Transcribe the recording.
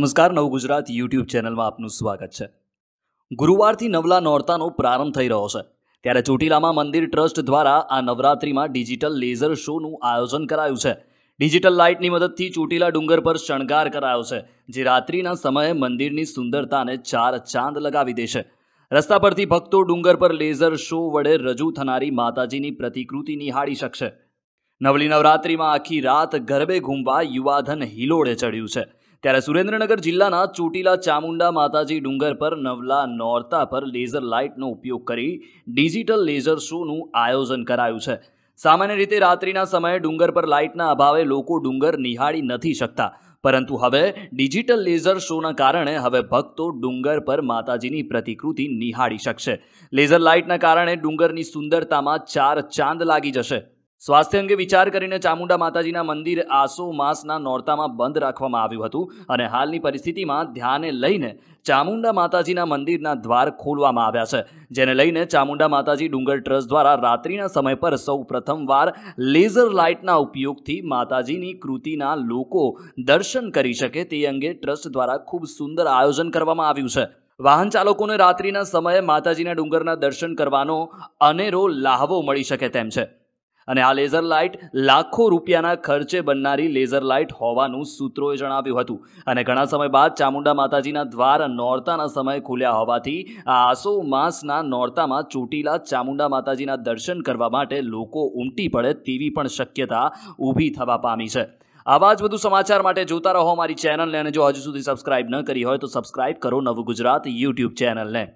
નમસ્કાર નવ ગુજરાત યુટ્યુબ ચેનલમાં આપનું સ્વાગત છે ગુરુવારથી નવલા નોરતાનો પ્રારંભ થઈ રહ્યો છે ત્યારે ચોટીલામાં મંદિર ટ્રસ્ટ દ્વારા આ નવરાત્રિમાં ડિજિટલ લેઝર શોનું આયોજન કરાયું છે ડિજિટલ લાઇટની મદદથી ચોટીલા ડુંગર પર શણગાર કરાયો છે જે રાત્રિના સમયે મંદિરની સુંદરતાને ચાર ચાંદ લગાવી દેશે રસ્તા પરથી ભક્તો ડુંગર પર લેઝર શો વડે રજૂ થનારી માતાજીની પ્રતિકૃતિ નિહાળી શકશે નવલી નવરાત્રિમાં આખી રાત ગરબે ઘૂમવા યુવાધન હિલોડે ચડ્યું છે ત્યારે સુરેન્દ્રનગર જિલ્લાના ચોટીલા ચામુંડા માતાજી ડુંગર પર નવલા નોરતા પર લેઝર લાઇટનો ઉપયોગ કરી ડિજિટલ લેઝર શોનું આયોજન કરાયું છે સામાન્ય રીતે રાત્રિના સમયે ડુંગર પર લાઇટના અભાવે લોકો ડુંગર નિહાળી નથી શકતા પરંતુ હવે ડિજિટલ લેઝર શોના કારણે હવે ભક્તો ડુંગર પર માતાજીની પ્રતિકૃતિ નિહાળી શકશે લેઝર લાઇટના કારણે ડુંગરની સુંદરતામાં ચાર ચાંદ લાગી જશે સ્વાસ્થ્ય અંગે વિચાર કરીને ચામુંડા માતાજીના મંદિર આસો માસના નોરતામાં બંધ રાખવામાં આવ્યું હતું અને હાલની પરિસ્થિતિમાં ધ્યાને લઈને ચામુંડા માતાજીના મંદિરના દ્વાર ખોલવામાં આવ્યા છે જેને લઈને ચામુંડા માતાજી ડુંગર ટ્રસ્ટ દ્વારા રાત્રિના સમય પર સૌ પ્રથમવાર લેઝર લાઇટના ઉપયોગથી માતાજીની કૃતિના લોકો દર્શન કરી શકે તે અંગે ટ્રસ્ટ દ્વારા ખૂબ સુંદર આયોજન કરવામાં આવ્યું છે વાહન ચાલકોને રાત્રિના સમયે માતાજીના ડુંગરના દર્શન કરવાનો અનેરો લાહવો મળી શકે તેમ છે અને આ લેઝર લાઇટ લાખો રૂપિયાના ખર્ચે બનનારી લેઝર લાઇટ હોવાનું સૂત્રોએ જણાવ્યું હતું અને ઘણા સમય બાદ ચામુંડા માતાજીના દ્વાર નોરતાના સમયે ખુલ્યા હોવાથી આ આસો માસના નોરતામાં ચોટીલા ચામુંડા માતાજીના દર્શન કરવા માટે લોકો ઉમટી પડે તેવી પણ શક્યતા ઊભી થવા પામી છે આવા જ વધુ સમાચાર માટે જોતા રહો અમારી ચેનલને અને જો હજુ સુધી સબસ્ક્રાઇબ ન કરી હોય તો સબસ્ક્રાઇબ કરો નવું ગુજરાત યુટ્યુબ ચેનલને